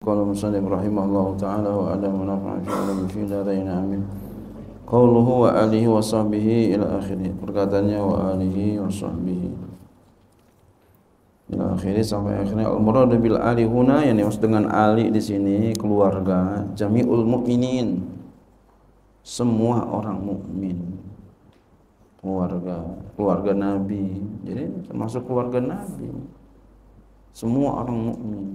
قال المصنف رحمه الله تعالى وأعلم ونفع شعر في دارين آمين قوله وآله وصحبه إلى آخره perkataannya wa alihi wa sahbihi sampai akhirnya al murad bil ali huna yang dimaksud dengan ali di sini keluarga jami'ul mukminin semua orang mukmin keluarga keluarga nabi jadi termasuk keluarga nabi semua orang mukmin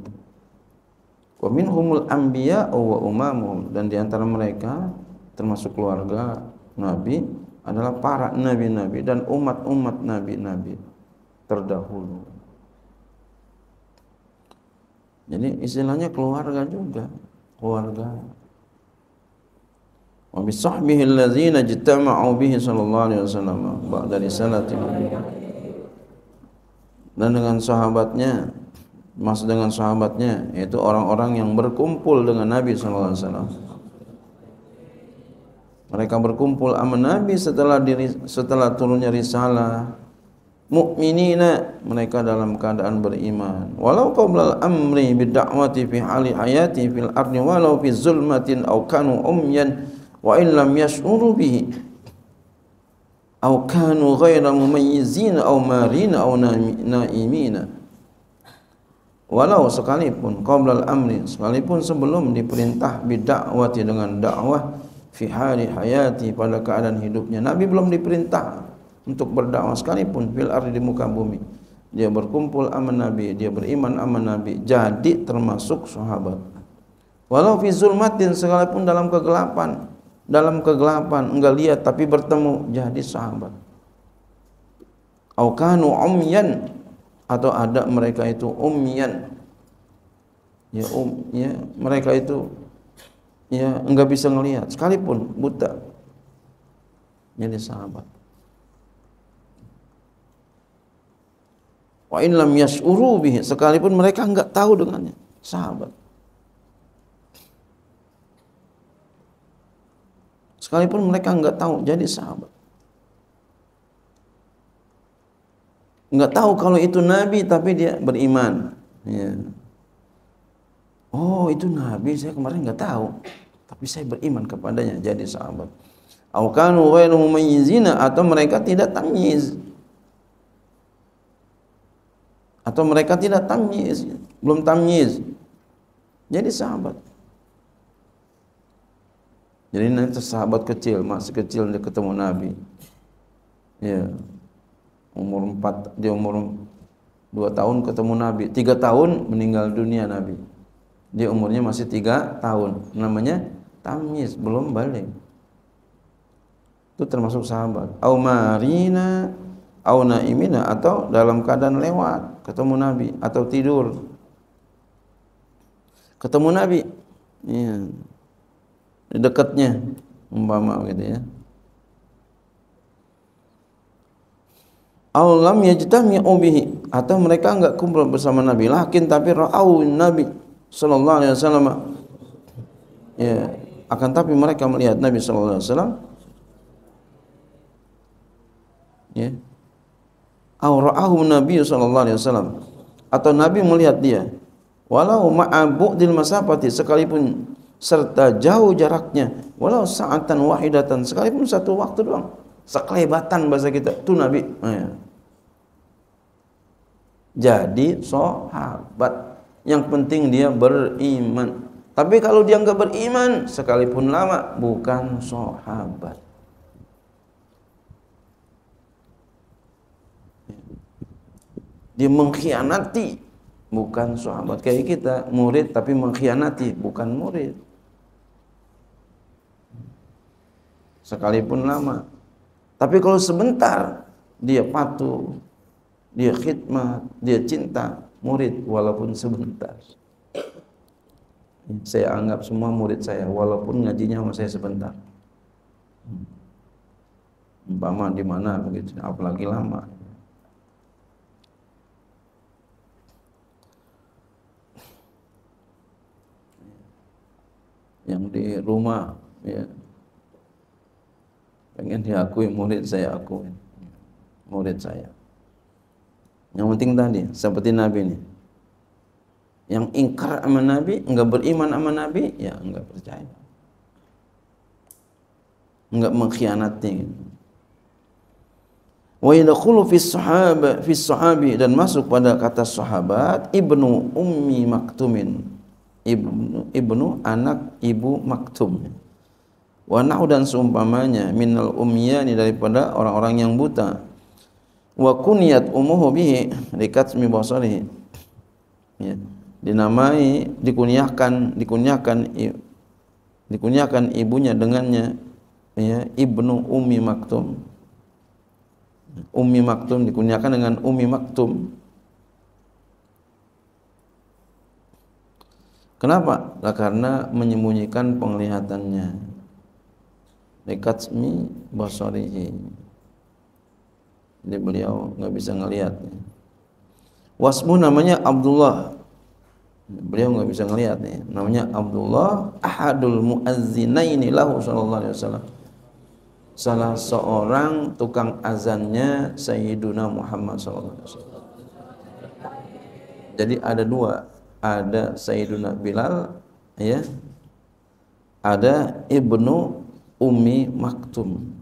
wa minhumul anbiya wa umamuhum dan di antara mereka termasuk keluarga nabi adalah para nabi-nabi dan umat-umat nabi-nabi terdahulu. Jadi istilahnya keluarga juga, keluarga. Wa bi sahbihi allazina jitama'u bihi sallallahu alaihi wasallam ba'da risalatihi. Dan dengan sahabatnya maksud dengan sahabatnya yaitu orang-orang yang berkumpul dengan Nabi sallallahu alaihi wasallam. Mereka berkumpul sama Nabi setelah diri, setelah turunnya risalah. Mukminina mereka dalam keadaan beriman. Walau qablal amri bidda'wati fi hali hayati fil ardi walau fi zulmatin aw kanu umyan wa in lam yash'uru bihi aw kanu ghayra mumayyizin aw marina aw naimina. Na walau sekalipun qablal amri sekalipun sebelum diperintah bidakwati dengan dakwah fi hari hayati pada keadaan hidupnya nabi belum diperintah untuk berdakwah sekalipun fil ardi di muka bumi dia berkumpul aman nabi dia beriman aman nabi jadi termasuk sahabat walau fi zulmatin sekalipun dalam kegelapan dalam kegelapan enggak lihat tapi bertemu jadi sahabat au kanu umyan atau ada mereka itu umian ya um ya mereka itu ya enggak bisa ngelihat sekalipun buta ini sahabat wa in lam yas'uru bihi sekalipun mereka enggak tahu dengannya sahabat sekalipun mereka enggak tahu jadi sahabat nggak tahu kalau itu nabi tapi dia beriman ya. oh itu nabi saya kemarin nggak tahu tapi saya beriman kepadanya jadi sahabat atau mereka tidak tangis atau mereka tidak tangis belum tangis jadi sahabat jadi nanti sahabat kecil masih kecil dia ketemu nabi ya yeah umur empat dia umur dua tahun ketemu Nabi tiga tahun meninggal dunia Nabi dia umurnya masih tiga tahun namanya tamis belum balik itu termasuk sahabat au marina au naimina atau dalam keadaan lewat ketemu Nabi atau tidur ketemu Nabi ya. dekatnya umpama gitu ya Aulam yajtami'u bihi atau mereka enggak kumpul bersama Nabi lakin tapi ra'au Nabi sallallahu alaihi wasallam ya akan tapi mereka melihat Nabi sallallahu alaihi wasallam ya au ra'ahu Nabi sallallahu alaihi wasallam atau Nabi melihat dia walau ma'abu dil masafati sekalipun serta jauh jaraknya walau saatan wahidatan sekalipun satu waktu doang sekelebatan bahasa kita tuh Nabi nah, ya jadi sahabat. Yang penting dia beriman. Tapi kalau dia nggak beriman, sekalipun lama, bukan sahabat. Dia mengkhianati, bukan sahabat. Kayak kita, murid tapi mengkhianati, bukan murid. Sekalipun lama. Tapi kalau sebentar, dia patuh, dia khidmat, dia cinta murid walaupun sebentar. Saya anggap semua murid saya walaupun ngajinya sama saya sebentar. Umpama di mana begitu, apalagi lama. Yang di rumah ya. Pengen diakui murid saya akui Murid saya. Yang penting tadi seperti Nabi ini. Yang ingkar sama Nabi, enggak beriman sama Nabi, ya enggak percaya. Enggak mengkhianati. Wa yadkhulu fi sahaba fi sahabi dan masuk pada kata sahabat ibnu ummi maktumin. Ibnu ibnu anak ibu maktum. Wa dan seumpamanya minal umyani daripada orang-orang yang buta wa kuniyat umuhu bihi likatmi basarihi ya dinamai dikunyahkan dikunyahkan dikunyahkan ibunya dengannya ya ibnu ummi maktum ummi maktum dikunyahkan dengan ummi maktum kenapa lah karena menyembunyikan penglihatannya dekat mi basarihi jadi beliau nggak bisa ngelihat. Wasmu namanya Abdullah. Beliau nggak bisa ngelihat nih. Namanya Abdullah Ahadul Muazzinaini lahu sallallahu alaihi wasallam. Salah seorang tukang azannya Sayyiduna Muhammad sallallahu alaihi wasallam. Jadi ada dua, ada Sayyiduna Bilal ya. Ada Ibnu Umi Maktum.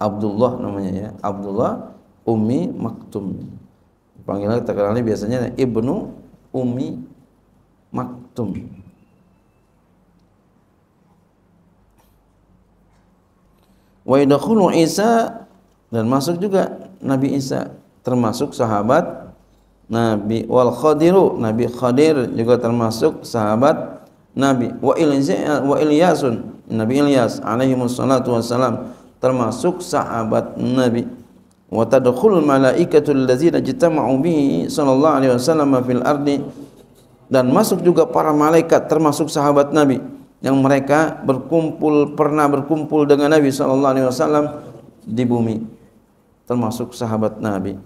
Abdullah namanya ya Abdullah Umi Maktum panggilan kita kenalnya biasanya Ibnu Umi Maktum wa idakhulu Isa dan masuk juga Nabi Isa termasuk sahabat Nabi wal Khadiru Nabi Khadir juga termasuk sahabat Nabi wa Ilyas wa Ilyasun Nabi Ilyas alaihi wassalatu wassalam termasuk sahabat Nabi wa tadkhul malaikatul ladzina jitama'u bi sallallahu alaihi wasallam fil ardi dan masuk juga para malaikat termasuk sahabat Nabi yang mereka berkumpul pernah berkumpul dengan Nabi sallallahu alaihi wasallam di bumi termasuk sahabat Nabi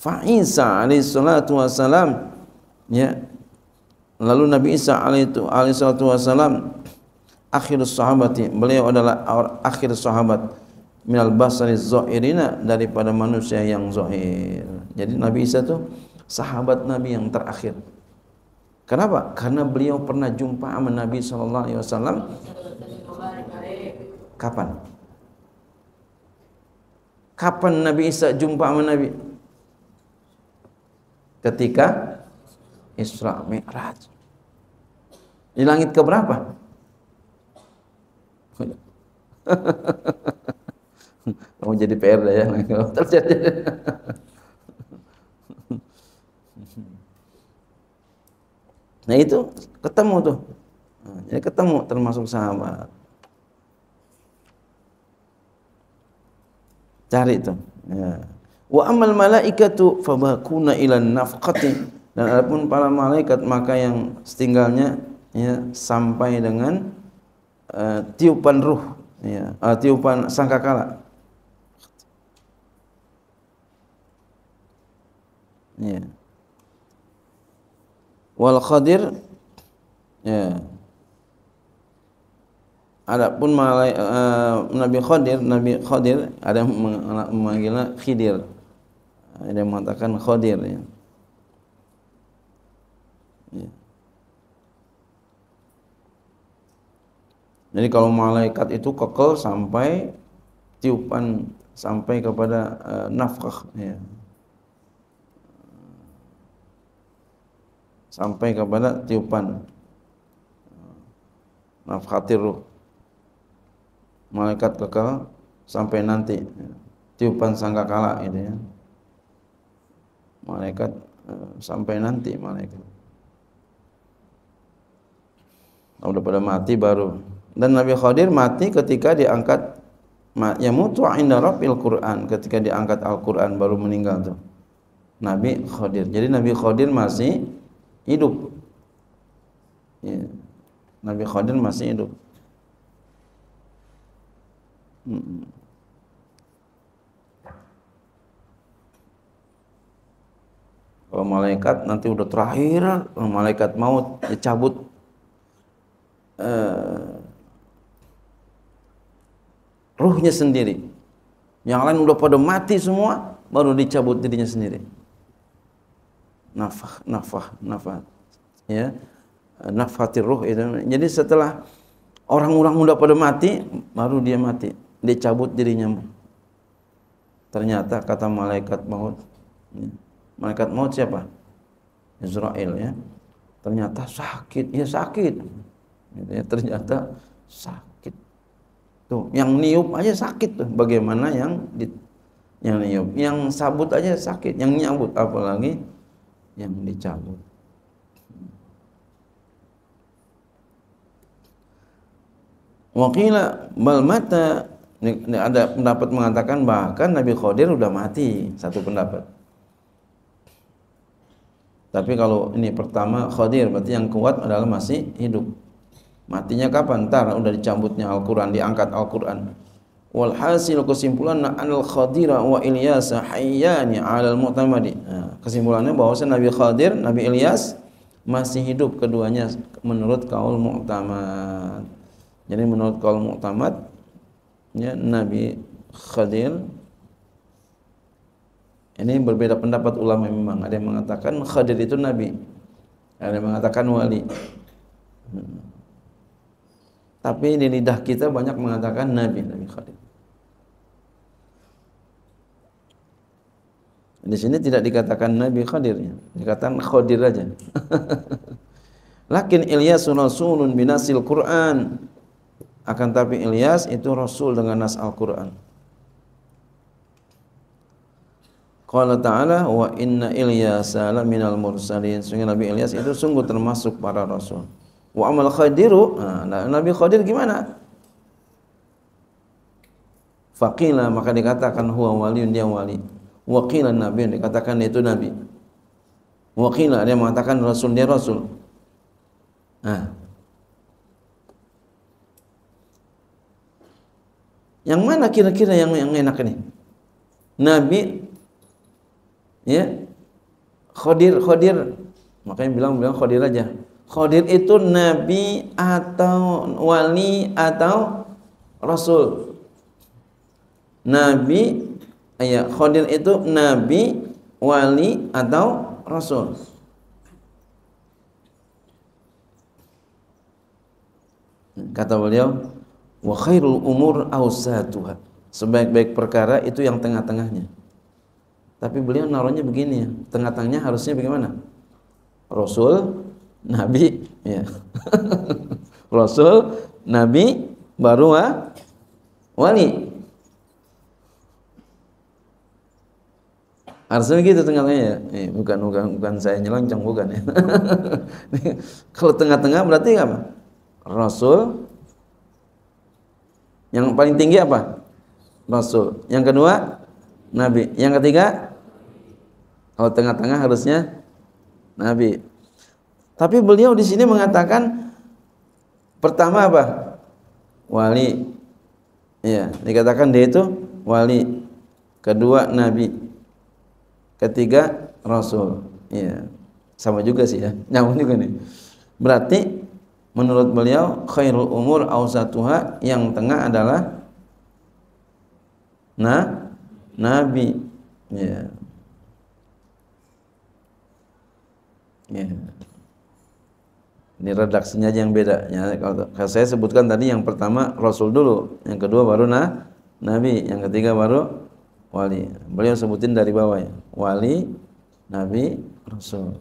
fa Isa alaihi salatu wasalam ya lalu Nabi Isa alaihi alaihi salatu wasalam akhir sahabat beliau adalah akhir sahabat minal basari zohirina daripada manusia yang zohir. Jadi Nabi Isa itu sahabat Nabi yang terakhir. Kenapa? Karena beliau pernah jumpa sama Nabi saw. Alaihi Wasallam. Kapan? Kapan Nabi Isa jumpa sama Nabi? Ketika Isra Mi'raj. Di langit keberapa? Kamu jadi PR dah ya. Terjadi. Nah itu ketemu tuh. Jadi ketemu termasuk sahabat. Cari tuh ya. Wa amal malaikatu fabakuna ilan nafqati dan adapun para malaikat maka yang setinggalnya ya sampai dengan uh, tiupan ruh ya uh, tiupan sangkakala ya. wal khadir ya Adapun malai, uh, Nabi Khadir, Nabi Khadir ada yang memanggilnya Khidir. Ada yang mengatakan Khadir ya. ya. Jadi kalau malaikat itu kekel sampai tiupan sampai kepada uh, nafkah ya. sampai kepada tiupan eh, nafkhatir ruh malaikat kekal sampai nanti tiupan sangkakala itu ya malaikat eh, sampai nanti malaikat kalau nah, udah pada mati baru dan Nabi Khadir mati ketika diangkat ya mutu inda rabbil Quran ketika diangkat Al Quran baru meninggal tuh Nabi Khadir jadi Nabi Khadir masih hidup. Ya. Nabi Khadir masih hidup. Hmm. Kalau malaikat nanti udah terakhir, malaikat maut dicabut uh, eh, ruhnya sendiri. Yang lain udah pada mati semua, baru dicabut dirinya sendiri nafah nafah nafah ya nafati ruh itu ya. jadi setelah orang-orang muda pada mati baru dia mati dia cabut dirinya ternyata kata malaikat maut ya. malaikat maut siapa Israel ya ternyata sakit ya sakit gitu ya, ternyata sakit tuh yang niup aja sakit tuh bagaimana yang di, yang niup yang sabut aja sakit yang nyabut apalagi yang dicabut. Wakila bal mata ada pendapat mengatakan bahkan Nabi Khodir sudah mati satu pendapat. Tapi kalau ini pertama Khodir berarti yang kuat adalah masih hidup. Matinya kapan? Ntar udah dicabutnya Al-Quran, diangkat Al-Quran. Walhasil kesimpulan al Khodirah wa Ilyasa hayyani alal mu'tamadi. Nah, Kesimpulannya bahwa Nabi Khadir, Nabi Ilyas masih hidup keduanya menurut kaul mu'tamad. Jadi menurut kaul mu'tamad ya Nabi Khadir ini berbeda pendapat ulama memang. Ada yang mengatakan Khadir itu nabi. Ada yang mengatakan wali. Tapi di lidah kita banyak mengatakan nabi Nabi Khadir. Di sini tidak dikatakan Nabi ya. dikatakan Khadir aja. Lakin Ilyas rasulun binasil Quran. Akan tapi Ilyas itu rasul dengan nas Al-Qur'an. Qala ta'ala wa inna Ilyas la minal mursalin. Sungguh Nabi Ilyas itu sungguh termasuk para rasul. Wa amal Khadiru, nah, nah Nabi Khadir gimana? Faqila maka dikatakan huwa waliun dia wali wakilan nabi yang dikatakan itu nabi wakila dia mengatakan rasul dia rasul nah. yang mana kira-kira yang yang enak ini nabi ya khodir khodir makanya bilang bilang khodir aja khodir itu nabi atau wali atau rasul nabi ya khodir itu nabi wali atau rasul kata beliau wa khairul umur ausatuha sebaik-baik perkara itu yang tengah-tengahnya tapi beliau naruhnya begini ya tengah-tengahnya harusnya bagaimana rasul nabi ya rasul nabi baru wali Harusnya gitu tengahnya ya. Eh, bukan bukan bukan saya nyelancang bukan ya. Kalau tengah-tengah berarti apa? Rasul. Yang paling tinggi apa? Rasul. Yang kedua Nabi. Yang ketiga kalau oh, tengah-tengah harusnya Nabi. Tapi beliau di sini mengatakan pertama apa? Wali. Ya, dikatakan dia itu wali. Kedua Nabi ketiga Rasul. ya Sama juga sih ya. Nyambung juga nih. Berarti menurut beliau khairul umur ausatuha yang tengah adalah nah nabi. ya ya Ini redaksinya aja yang beda. Ya, kalau saya sebutkan tadi yang pertama Rasul dulu, yang kedua baru nah, Nabi, yang ketiga baru wali. Beliau sebutin dari bawah ya. Wali, nabi, rasul.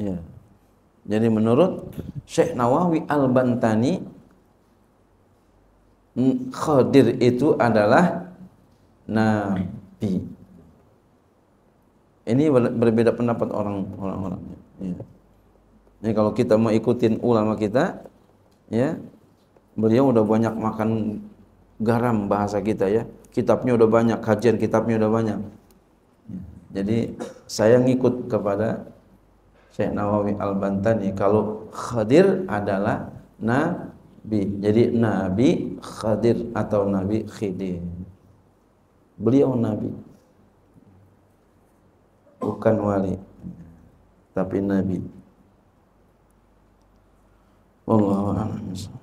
Ya. Jadi menurut Syekh Nawawi Al-Bantani Khadir itu adalah nabi. Ini berbeda pendapat orang orang Ya. Ini kalau kita mau ikutin ulama kita, ya beliau udah banyak makan garam bahasa kita ya. Kitabnya udah banyak, kajian kitabnya udah banyak. Jadi saya ngikut kepada Syekh Nawawi Al-Bantani kalau Khadir adalah nabi. Jadi nabi Khadir atau nabi Khidir. Beliau nabi. Bukan wali tapi nabi. Wallahu a'lam.